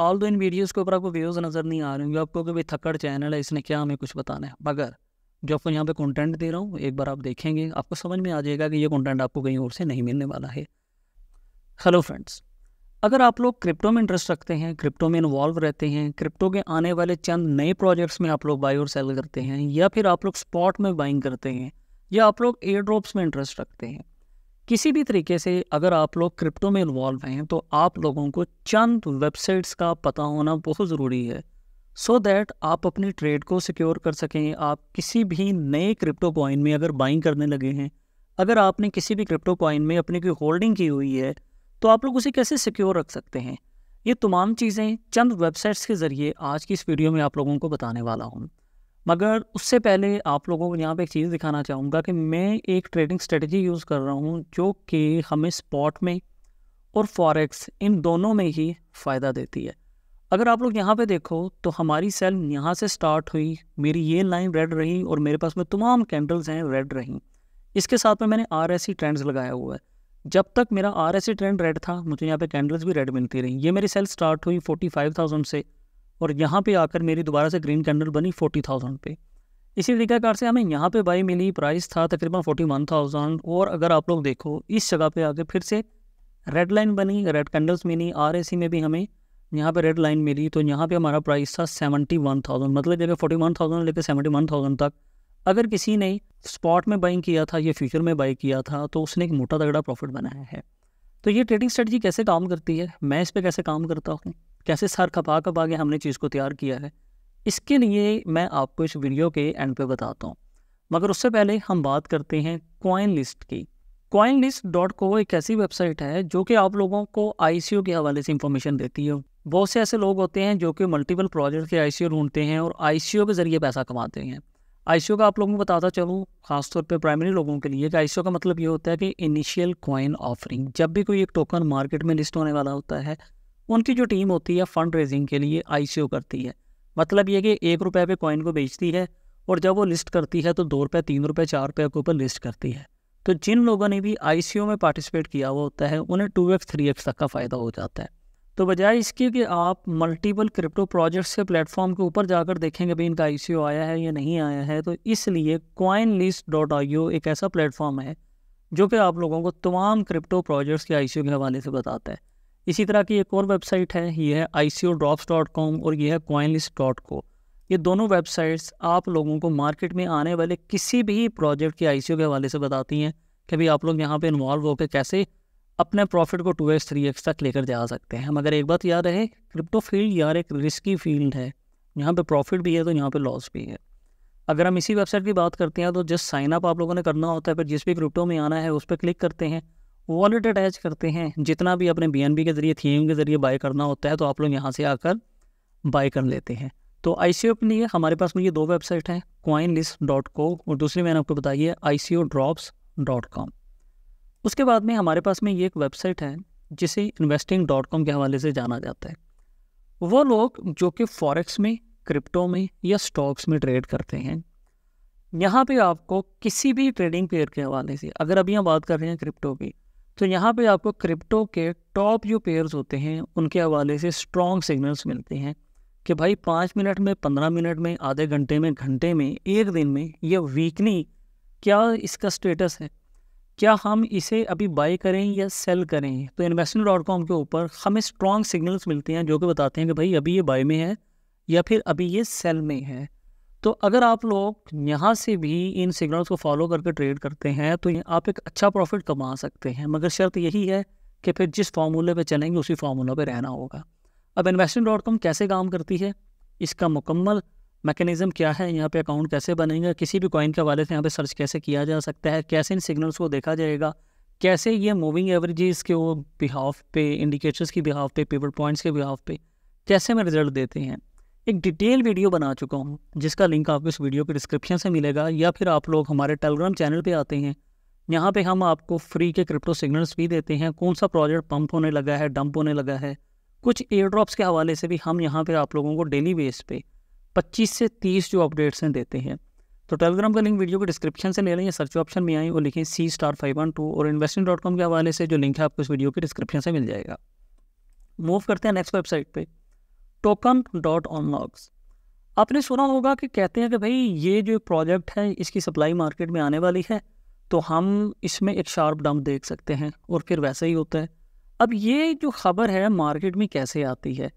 all दो इन videos के ऊपर आपको व्यूज़ नज़र नहीं आ रहे होंगे आपको कि भाई थक्कड़ चैनल है इसने क्या हमें कुछ बताना है मगर जो आपको यहाँ पे कंटेंट दे रहा हूँ एक बार आप देखेंगे आपको समझ में आ जाएगा कि ये कंटेंट आपको कहीं और से नहीं मिलने वाला है हेलो फ्रेंड्स अगर आप लोग क्रिप्टो में इंटरेस्ट रखते हैं क्रिप्टो में इन्वॉल्व रहते हैं क्रिप्टो के आने वाले चंद नए प्रोजेक्ट्स में आप लोग बाई और सेल करते हैं या फिर आप लोग स्पॉट में बाइंग करते हैं या आप लोग एयर ड्रॉप्स में इंटरेस्ट रखते हैं किसी भी तरीके से अगर आप लोग क्रिप्टो में इन्वॉल्व हैं तो आप लोगों को चंद वेबसाइट्स का पता होना बहुत ज़रूरी है सो so दैट आप अपनी ट्रेड को सिक्योर कर सकें आप किसी भी नए क्रिप्टो कॉइन में अगर बाइंग करने लगे हैं अगर आपने किसी भी क्रिप्टो कॉइन में अपनी कोई होल्डिंग की हुई है तो आप लोग उसे कैसे सिक्योर रख सकते हैं ये तमाम चीज़ें चंद वेबसाइट्स के ज़रिए आज की इस वीडियो में आप लोगों को बताने वाला हूँ मगर उससे पहले आप लोगों को यहाँ पे एक चीज़ दिखाना चाहूँगा कि मैं एक ट्रेडिंग स्ट्रेटजी यूज़ कर रहा हूँ जो कि हमें स्पॉट में और फॉरेक्स इन दोनों में ही फ़ायदा देती है अगर आप लोग यहाँ पे देखो तो हमारी सेल यहाँ से स्टार्ट हुई मेरी ये लाइन रेड रही और मेरे पास में तमाम कैंडल्स हैं रेड रही इसके साथ में मैंने आर एस ट्रेंड्स लगाया हुआ है जब तक मेरा आर एस ट्रेंड रेड था मुझे यहाँ पर कैंडल्स भी रेड मिलती रही ये मेरी सेल स्टार्ट हुई फोर्टी फाइव थाउजेंड से और यहाँ पे आकर मेरी दोबारा से ग्रीन कैंडल बनी फोर्टी थाउजेंड पे इसी तरीके कार से हमें यहाँ पे बाई मिली प्राइस था तकरीबन फोर्टी वन थाउजेंड और अगर आप लोग देखो इस जगह पे आकर फिर से रेड लाइन बनी रेड कैंडल्स मिली आर में भी हमें यहाँ पे रेड लाइन मिली तो यहाँ पे हमारा प्राइस था सेवेंटी वन थाउजेंड मतलब जगह फोर्टी वन थाउजेंड लेकर सेवेंटी वन थाउजेंड तक अगर किसी ने स्पॉट में बाइंग किया था या फ्यूचर में बाई किया था तो उसने एक मोटा तगड़ा प्रॉफिट बनाया है तो ये ट्रेडिंग स्ट्रेटजी कैसे काम करती है मैं इस पर कैसे काम करता हूँ कैसे सर खपा खपा के हमने चीज़ को तैयार किया है इसके लिए मैं आपको इस वीडियो के एंड पे बताता हूँ मगर उससे पहले हम बात करते हैं क्वाइन लिस्ट की क्वाइन लिस्ट डॉट को एक ऐसी वेबसाइट है जो कि आप लोगों को आई के हवाले से इंफॉर्मेशन देती है बहुत से ऐसे लोग होते हैं जो कि मल्टीपल प्रोजेक्ट के आई ढूंढते हैं और आई के ज़रिए पैसा कमाते हैं आई का आप लोगों को बताता चलूँ खासतौर पर प्राइमरी लोगों के लिए कि आई का मतलब ये होता है कि इनिशियल क्वाइन ऑफरिंग जब भी कोई एक टोकन मार्केट में लिस्ट होने वाला होता है उनकी जो टीम होती है फंड रेजिंग के लिए आई करती है मतलब ये कि एक रुपये पे कॉइन को बेचती है और जब वो लिस्ट करती है तो दो रुपये तीन रुपये चार रुपये के ऊपर लिस्ट करती है तो जिन लोगों ने भी आई में पार्टिसिपेट किया हुआ होता है उन्हें टू एक्स थ्री एक्स तक का फ़ायदा हो जाता है तो बजाय इसके कि आप मल्टीपल क्रिप्टो प्रोजेक्ट्स के प्लेटफॉर्म के ऊपर जाकर देखेंगे भाई इनका आई आया है या नहीं आया है तो इसलिए कॉइन लिस्ट डॉट आई एक ऐसा प्लेटफॉर्म है जो कि आप लोगों को तमाम क्रिप्टो प्रोजेक्ट्स के आई के हवाले से बताता है इसी तरह की एक और वेबसाइट है ये है आई और ये है कॉइनलिस्ट डॉट को ये दोनों वेबसाइट्स आप लोगों को मार्केट में आने वाले किसी भी प्रोजेक्ट के आई के हवाले से बताती हैं कि भाई आप लोग यहाँ पे इन्वॉल्व होकर कैसे अपने प्रॉफिट को टू एक्स थ्री एक्स तक लेकर जा सकते हैं मगर एक बात याद रहे क्रिप्टो फील्ड यार एक रिस्की फील्ड है यहाँ पे प्रॉफिट भी है तो यहाँ पे लॉस भी है अगर हम इसी वेबसाइट की बात करते हैं तो जस्ट साइनअप आप लोगों ने करना होता है फिर जिस भी क्रिप्टो में आना है उस पर क्लिक करते हैं वॉलेट अटैच करते हैं जितना भी अपने बी के ज़रिए थीम के ज़रिए बाय करना होता है तो आप लोग यहाँ से आकर बाय कर लेते हैं तो आई सी ओ के लिए हमारे पास में ये दो वेबसाइट हैं क्वाइन लिस्ट डॉट को और दूसरी मैंने आपको बताई है I C O drops dot com उसके बाद में हमारे पास में ये एक वेबसाइट है जिसे इन्वेस्टिंग डॉट कॉम के हवाले से जाना जाता है वो लोग जो कि फॉरेक्स में क्रिप्टो में या स्टॉक्स में ट्रेड करते हैं यहाँ पे आपको किसी भी ट्रेडिंग पेयर के हवाले से अगर अभी हम बात कर रहे हैं क्रिप्टो की तो यहाँ पे आपको क्रिप्टो के टॉप जो पेयर्स होते हैं उनके हवाले से स्ट्रॉन्ग सिग्नल्स मिलते हैं कि भाई पाँच मिनट में पंद्रह मिनट में आधे घंटे में घंटे में एक दिन में ये वीकनी क्या इसका स्टेटस है क्या हम इसे अभी बाई करें या सेल करें तो इन्वेस्टमेंट डॉट कॉम के ऊपर हमें स्ट्रॉन्ग सिग्नल्स मिलते हैं जो कि बताते हैं कि भाई अभी ये बाई में है या फिर अभी ये सेल में है तो अगर आप लोग यहाँ से भी इन सिग्नल्स को फॉलो करके ट्रेड करते हैं तो आप एक अच्छा प्रॉफिट कमा सकते हैं मगर शर्त यही है कि फिर जिस फार्मूले पे चलेंगे उसी फार्मूला पे रहना होगा अब इन्वेस्टमेंट डॉट कॉम कैसे काम करती है इसका मुकम्मल मैकेनिज़म क्या है यहाँ पे अकाउंट कैसे बनेगा किसी भी कॉइन के हवाले से यहाँ पे सर्च कैसे किया जा सकता है कैसे इन सिग्नल्स को देखा जाएगा कैसे ये मूविंग एवरेजेस के वो बिहाफ पे इंडिकेटर्स की बिहाफ पे पेपर पॉइंट्स के बिहाफ पे कैसे में रिजल्ट देते हैं एक डिटेल वीडियो बना चुका हूँ जिसका लिंक आपको इस वीडियो के डिस्क्रिप्शन से मिलेगा या फिर आप लोग हमारे टेलीग्राम चैनल पर आते हैं यहाँ पे हम आपको फ्री के क्रिप्टो सिग्नल्स भी देते हैं कौन सा प्रोजेक्ट पंप होने लगा है डंप होने लगा है कुछ एयर ड्रॉप्स के हवाले से भी हम यहाँ पर आप लोगों को डेली बेस पे पच्चीस से तीस जो अपडेट्स हैं देते हैं तो टेलीग्राम का लिंक वीडियो के डिस्क्रिप्शन से ले लें या सर्च ऑप्शन में आएँ और लिखें C star five one two और इन्वेस्टिंग डॉट कॉम के हवाले से जो लिंक है आपको इस वीडियो के डिस्क्रिप्शन से मिल जाएगा मूव करते हैं नेक्स्ट वेबसाइट पर टोकन डॉट ऑनलॉक्स आपने सुना होगा कि कहते हैं कि भाई ये जो प्रोजेक्ट है इसकी सप्लाई मार्केट में आने वाली है तो हम इसमें एक शार्प डाउन देख सकते हैं और फिर वैसे ही होता है अब ये जो खबर है मार्केट में कैसे आती है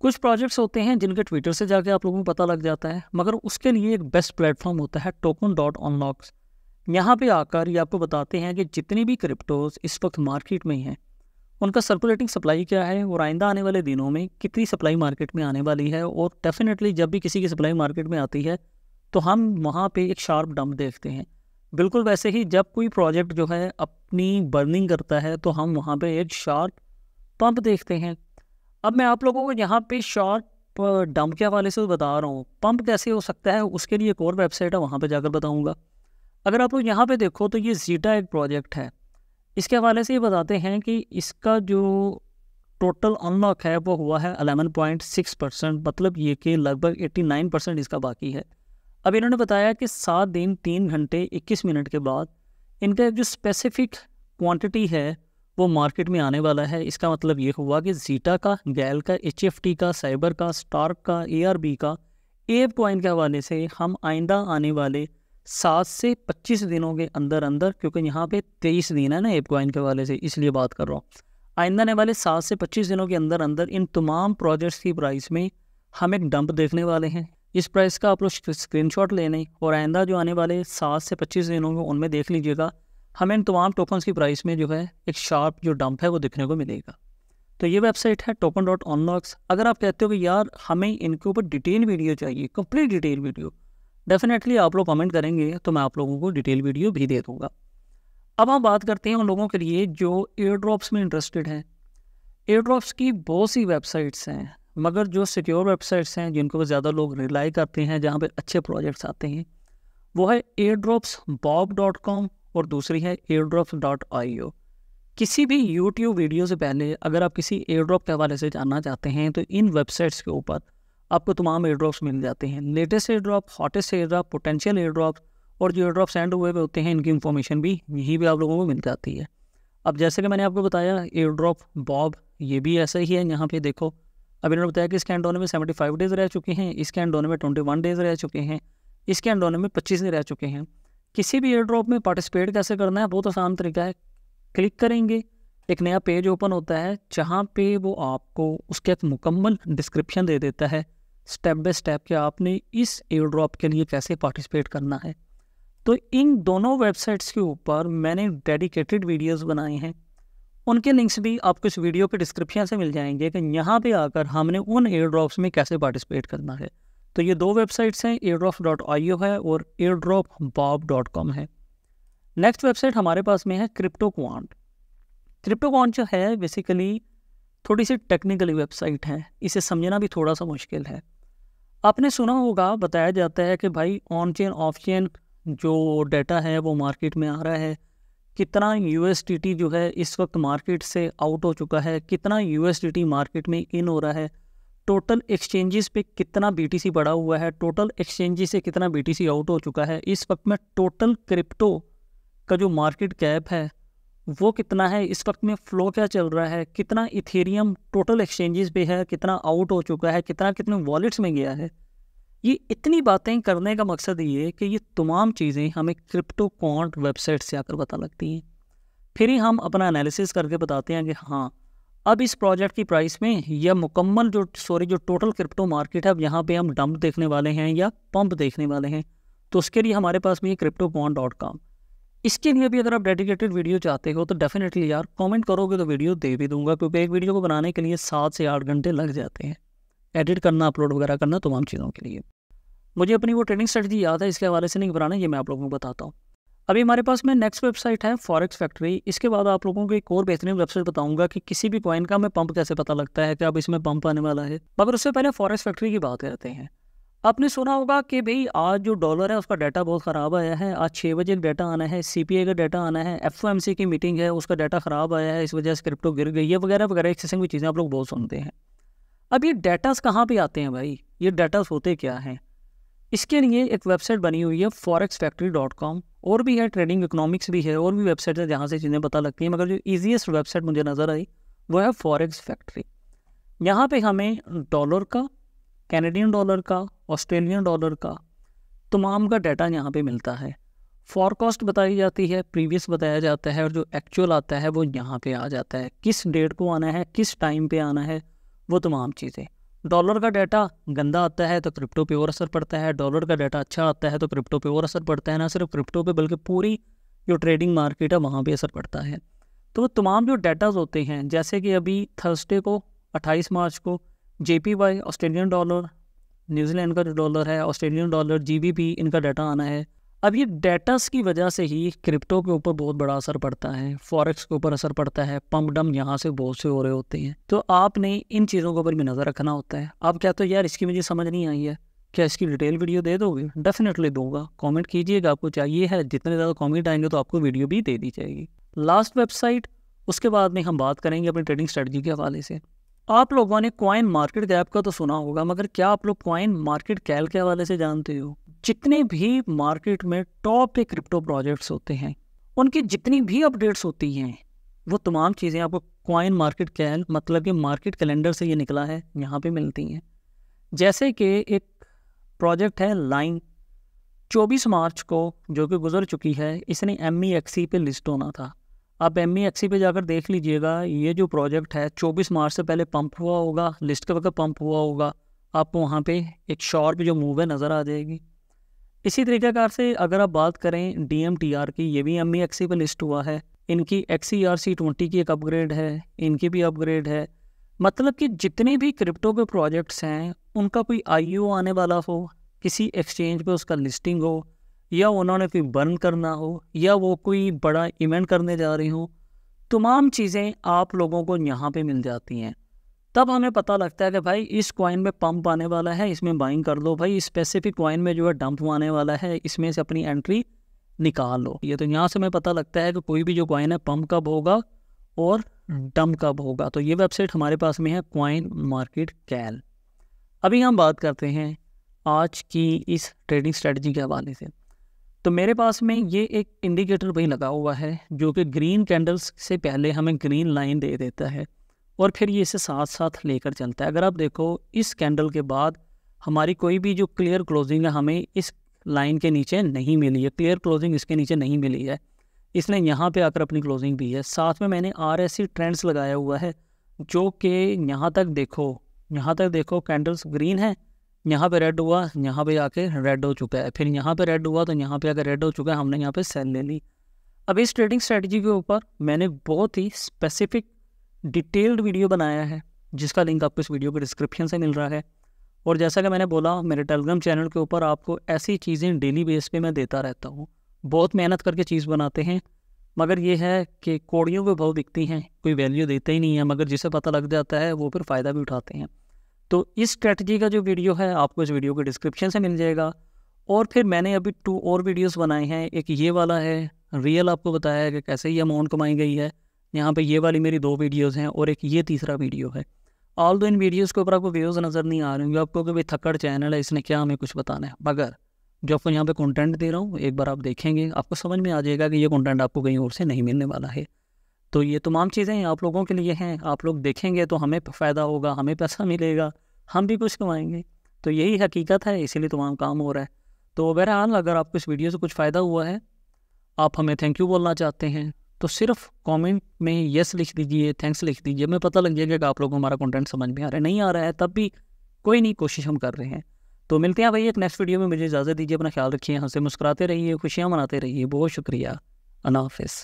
कुछ प्रोजेक्ट्स होते हैं जिनके ट्विटर से जाके आप लोगों को पता लग जाता है मगर उसके लिए एक बेस्ट प्लेटफॉर्म होता है टोकन डॉट ऑनलॉक्स यहाँ पर आकर ये आपको बताते हैं कि जितनी भी क्रिप्टोज इस वक्त मार्केट में हैं उनका सर्कुलेटिंग सप्लाई क्या है और आइंदा आने वाले दिनों में कितनी सप्लाई मार्केट में आने वाली है और डेफिनेटली जब भी किसी की सप्लाई मार्केट में आती है तो हम वहाँ पे एक शार्प डंप देखते हैं बिल्कुल वैसे ही जब कोई प्रोजेक्ट जो है अपनी बर्निंग करता है तो हम वहाँ पे एक शार्प पंप देखते हैं अब मैं आप लोगों को यहाँ पे शार्प डंप के हवाले से बता रहा हूँ पंप कैसे हो सकता है उसके लिए एक और वेबसाइट है वहाँ पर जाकर बताऊँगा अगर आप लोग यहाँ पर देखो तो ये जीटा एक प्रोजेक्ट है इसके हवाले से ये बताते हैं कि इसका जो टोटल अनलॉक है वो हुआ है 11.6 परसेंट मतलब ये कि लगभग 89 परसेंट इसका बाकी है अब इन्होंने बताया कि सात दिन तीन घंटे इक्कीस मिनट के बाद इनका जो स्पेसिफिक क्वांटिटी है वो मार्केट में आने वाला है इसका मतलब ये हुआ कि जीटा का गैल का एच का साइबर का स्टार्क का ए का एप कॉइन के हवाले से हम आइंदा आने वाले सात से पच्चीस दिनों के अंदर अंदर क्योंकि यहाँ पे तेईस दिन है ना एप के वाले से इसलिए बात कर रहा हूँ आइंदा आने वाले सात से पच्चीस दिनों के अंदर अंदर इन तमाम प्रोजेक्ट्स की प्राइस में हम एक डंप देखने वाले हैं इस प्राइस का आप लोग स्क्रीन शॉट ले लें और आइंदा जो आने वाले सात से पच्चीस दिनों के उनमें देख लीजिएगा हमें इन तमाम टोकन्स की प्राइस में जो है एक शार्प जो डंप है वो देखने को मिलेगा तो ये वेबसाइट है टोकन डॉट ऑनलॉक्स अगर आप कहते हो कि यार हमें इनके ऊपर डिटेल वीडियो चाहिए कंप्लीट डिटेल वीडियो डेफिनेटली आप लोग कमेंट करेंगे तो मैं आप लोगों को डिटेल वीडियो भी दे दूंगा अब हम बात करते हैं उन लोगों के लिए जो एयर ड्रॉप्स में इंटरेस्टेड हैं एयर ड्रॉप्स की बहुत सी वेबसाइट्स हैं मगर जो सिक्योर वेबसाइट्स हैं जिनको ज़्यादा लोग रिलाई करते हैं जहाँ पर अच्छे प्रोजेक्ट्स आते हैं वो है air drops bob dot com और दूसरी है air drops dot I O किसी भी यूट्यूब वीडियो से पहले अगर आप किसी एयर ड्रॉप के हवाले से जानना चाहते हैं तो इन वेबसाइट्स के ऊपर आपको तमाम एयर ड्रॉप्स मिल जाते हैं latest air drop hottest air drop potential air drops और जो एयर ड्रॉप सेंड हुए होते हैं इनकी इन्फॉर्मेशन भी यहीं पर आप लोगों को मिल जाती है अब जैसे कि मैंने आपको बताया एयर ड्रॉप बॉब ये भी ऐसा ही है यहाँ पे देखो अब इन्होंने बताया कि इसके एंडोने में सेवेंटी फाइव डेज़ रह चुके हैं इसके एंडोने में ट्वेंटी वन डेज़ रह चुके हैं इसके एंडोने में पच्चीस दिन रह चुके हैं किसी भी एयर ड्रॉप में पार्टिसिपेट कैसे करना है बहुत आसान तरीका है क्लिक करेंगे एक नया पेज ओपन होता है जहाँ पे वो आपको उसके मुकम्मल डिस्क्रिप्शन दे देता है स्टेप बाय स्टेप कि आपने इस एयर ड्रॉप के लिए कैसे पार्टिसिपेट करना है तो इन दोनों वेबसाइट्स के ऊपर मैंने डेडिकेटेड वीडियोस बनाए हैं उनके लिंक्स भी आपको इस वीडियो के डिस्क्रिप्शन से मिल जाएंगे कि यहाँ पे आकर हमने उन एयर ड्रॉप्स में कैसे पार्टिसिपेट करना है तो ये दो वेबसाइट्स हैं एयर डॉट आई है और एयर ड्रॉप डॉट कॉम है नेक्स्ट वेबसाइट हमारे पास में है क्रिप्टो क्वांट क्रिप्टो क्वांट जो है बेसिकली थोड़ी सी टेक्निकली वेबसाइट है इसे समझना भी थोड़ा सा मुश्किल है आपने सुना होगा बताया जाता है कि भाई ऑन चेन ऑफ चेन जो डेटा है वो मार्केट में आ रहा है कितना यू जो है इस वक्त मार्केट से आउट हो चुका है कितना यू मार्केट में इन हो रहा है टोटल एक्सचेंजेस पे कितना बी बढ़ा हुआ है टोटल एक्सचेंजेस से कितना बी आउट हो चुका है इस वक्त में टोटल क्रिप्टो का जो मार्केट कैप है वो कितना है इस वक्त में फ्लो क्या चल रहा है कितना इथेरियम टोटल एक्सचेंजेस पे है कितना आउट हो चुका है कितना कितने वॉलेट्स में गया है ये इतनी बातें करने का मकसद ये है कि ये तमाम चीज़ें हमें क्रिप्टो कॉन्ट वेबसाइट से आकर पता लगती हैं फिर ही हम अपना एनालिसिस करके बताते हैं कि हाँ अब इस प्रोजेक्ट की प्राइस में या मुकम्मल जो सॉरी जो टोटल क्रिप्टो मार्केट है अब यहाँ पर हम डंप देखने वाले हैं या पंप देखने वाले हैं तो उसके लिए हमारे पास में है क्रिप्टो कॉन डॉट कॉम इसके लिए भी अगर आप डेडिकेटेड वीडियो चाहते हो तो डेफिनेटली यार कमेंट करोगे तो वीडियो दे भी दूंगा क्योंकि एक वीडियो को बनाने के लिए सात से आठ घंटे लग जाते हैं एडिट करना अपलोड वगैरह करना तमाम चीज़ों के लिए मुझे अपनी वो ट्रेनिंग स्ट्रेटी याद है इसके हवाले से नहीं बनाना ये मैं आप लोगों को बताता हूँ अभी हमारे पास में नेक्स्ट वेबसाइट है फॉरेक्स फैक्ट्री इसके बाद आप लोगों को एक और बेहतरीन वेबसाइट बताऊंगा कि किसी भी कॉइन का हमें पंप कैसे पता लगता है कि अब इसमें पंप आने वाला है मगर उससे पहले फॉरेक्स फैक्ट्री की बात करते हैं आपने सुना होगा कि भाई आज जो डॉलर है उसका डाटा बहुत ख़राब आया है आज छः बजे डाटा आना है सीपीआई का डाटा आना है एफ की मीटिंग है उसका डाटा ख़राब आया है इस वजह से क्रिप्टो गिर गई है वगैरह वगैरह एक किस्म की चीज़ें आप लोग बहुत सुनते हैं अब ये डाटास कहाँ पर आते हैं भाई ये डाटास होते क्या हैं इसके लिए एक वेबसाइट बनी हुई है फॉरेक्स फैक्ट्री डॉट कॉम और भी है ट्रेडिंग इकोनॉमिक्स भी है और भी वेबसाइट है जहाँ से चीज़ें पता लगती हैं मगर जो ईजिएस्ट वेबसाइट मुझे नज़र आई वो है फॉरेक्स फैक्ट्री यहाँ पे हमें डॉलर का कैनेडियन डॉलर का ऑस्ट्रेलियन डॉलर का तमाम का डाटा यहाँ पे मिलता है फॉरकास्ट बताई जाती है प्रीवियस बताया जाता है और जो एक्चुअल आता है वो यहाँ पे आ जाता है किस डेट को आना है किस टाइम पे आना है वो तमाम चीज़ें डॉलर का डाटा गंदा आता है तो क्रिप्टो पे और असर पड़ता है डॉलर का डाटा अच्छा आता है तो क्रिप्टो पे और असर पड़ता है ना सिर्फ क्रिप्टो पे बल्कि पूरी जो ट्रेडिंग मार्केट है वहाँ पर असर पड़ता है तो वो तमाम जो डाटाज होते हैं जैसे कि अभी थर्सडे को अट्ठाईस मार्च को जे ऑस्ट्रेलियन डॉलर न्यूजीलैंड का जो डॉलर है ऑस्ट्रेलियन डॉलर जी इनका डाटा आना है अब ये डेटास की वजह से ही क्रिप्टो के ऊपर बहुत बड़ा असर पड़ता है फॉरेक्स के ऊपर असर पड़ता है पम्प डम यहाँ से बहुत से हो रहे होते हैं तो आपने इन चीज़ों के ऊपर भी नज़र रखना होता है आप कहते हो यार इसकी मुझे समझ नहीं आई है क्या इसकी डिटेल वीडियो दे दोगे डेफिनेटली दूंगा कॉमेंट कीजिएगा आपको चाहिए है जितने ज़्यादा कॉमेंट आएंगे तो आपको वीडियो भी दे दी जाएगी लास्ट वेबसाइट उसके बाद में हम बात करेंगे अपनी ट्रेडिंग स्ट्रेटजी के हवाले से आप लोगों ने क्वाइन मार्केट कैप का तो सुना होगा मगर क्या आप लोग क्वाइन मार्केट कैल के हवाले से जानते हो जितने भी मार्केट में टॉप के क्रिप्टो प्रोजेक्ट्स होते हैं उनकी जितनी भी अपडेट्स होती हैं वो तमाम चीज़ें आपको क्वाइन मार्केट कैल मतलब कि मार्केट कैलेंडर से ये निकला है यहाँ पे मिलती हैं जैसे कि एक प्रोजेक्ट है लाइन 24 मार्च को जो कि गुजर चुकी है इसने एम ई एक्सी पे लिस्ट होना था आप एम ई एक्सी पे जाकर देख लीजिएगा ये जो प्रोजेक्ट है 24 मार्च से पहले पंप हुआ होगा लिस्ट के वक्त पंप हुआ होगा आपको वहाँ पे एक शॉर्प जो मूव है नज़र आ जाएगी इसी तरीक़ाकार से अगर आप बात करें डी एम टी आर की ये भी एम ई एक्सी पर लिस्ट हुआ है इनकी एक्सी आर सी ट्वेंटी की एक अपग्रेड है इनकी भी अपग्रेड है मतलब कि जितने भी क्रिप्टो के प्रोजेक्ट्स हैं उनका कोई आई आने वाला हो किसी एक्सचेंज पर उसका लिस्टिंग हो या उन्होंने कोई बर्न करना हो या वो कोई बड़ा इवेंट करने जा रही हो तमाम चीज़ें आप लोगों को यहाँ पे मिल जाती हैं तब हमें पता लगता है कि भाई इस कॉइन में पंप आने वाला है इसमें बाइंग कर लो भाई स्पेसिफिक कॉइन में जो है डंप आने वाला है इसमें से अपनी एंट्री निकाल लो ये तो यहाँ से हमें पता लगता है कि कोई भी जो कॉइन है पंप कब होगा और डम कब होगा तो ये वेबसाइट हमारे पास में है कॉइन मार्केट कैल अभी हम बात करते हैं आज की इस ट्रेडिंग स्ट्रेटजी के हवाले से तो मेरे पास में ये एक इंडिकेटर भी लगा हुआ है जो कि ग्रीन कैंडल्स से पहले हमें ग्रीन लाइन दे देता है और फिर ये इसे साथ साथ लेकर चलता है अगर आप देखो इस कैंडल के बाद हमारी कोई भी जो क्लियर क्लोजिंग है हमें इस लाइन के नीचे नहीं मिली है क्लियर क्लोजिंग इसके नीचे नहीं मिली है इसने यहाँ पे आकर अपनी क्लोजिंग भी है साथ में मैंने आर एस ट्रेंड्स लगाया हुआ है जो कि यहाँ तक देखो यहाँ तक देखो कैंडल्स ग्रीन हैं यहाँ पे रेड हुआ यहाँ पे आके रेड हो चुका है फिर यहाँ पे रेड हुआ तो यहाँ पे अगर रेड हो चुका है हमने यहाँ पे सेल ले ली अब इस ट्रेडिंग स्ट्रेटजी के ऊपर मैंने बहुत ही स्पेसिफिक डिटेल्ड वीडियो बनाया है जिसका लिंक आपको इस वीडियो के डिस्क्रिप्शन से मिल रहा है और जैसा कि मैंने बोला मेरे टेलीग्राम चैनल के ऊपर आपको ऐसी चीज़ें डेली बेस पर मैं देता रहता हूँ बहुत मेहनत करके चीज़ बनाते हैं मगर ये है कि कौड़ियों पर बहुत बिकती हैं कोई वैल्यू देते ही नहीं है मगर जिसे पता लग जाता है वो फिर फ़ायदा भी उठाते हैं तो इस स्ट्रेटजी का जो वीडियो है आपको इस वीडियो के डिस्क्रिप्शन से मिल जाएगा और फिर मैंने अभी टू और वीडियोस बनाए हैं एक ये वाला है रियल आपको बताया है कि कैसे ये अमाउंट कमाई गई है यहाँ पे ये वाली मेरी दो वीडियोस हैं और एक ये तीसरा वीडियो है ऑल दो इन वीडियोस के ऊपर आपको व्यूज़ नज़र नहीं आ रहे होंगे आपको कभी थक्कड़ चैनल है इसने क्या हमें कुछ बताना है मगर जो आपको यहाँ पे कंटेंट दे रहा हूँ एक बार आप देखेंगे आपको समझ में आ जाएगा कि ये कॉन्टेंट आपको कहीं और से नहीं मिलने वाला है तो ये तमाम चीज़ें आप लोगों के लिए हैं आप लोग देखेंगे तो हमें फ़ायदा होगा हमें पैसा मिलेगा हम भी कुछ कमाएंगे तो यही हकीकत है इसीलिए तमाम काम हो रहा है तो बहरहाल अगर आपको इस वीडियो से कुछ फ़ायदा हुआ है आप हमें थैंक यू बोलना चाहते हैं तो सिर्फ कमेंट में यस लिख दीजिए थैंक्स लिख दीजिए हमें पता लग जाएगा कि आप लोगों को हमारा कंटेंट समझ में आ रहा है नहीं आ रहा है तब भी कोई नहीं कोशिश हम कर रहे हैं तो मिलते हैं भाई एक नेक्स्ट वीडियो में मुझे इजाज़त दीजिए अपना ख्याल रखिए हंसे मुस्कुराते रहिए खुशियाँ मनाते रहिए बहुत शुक्रिया अना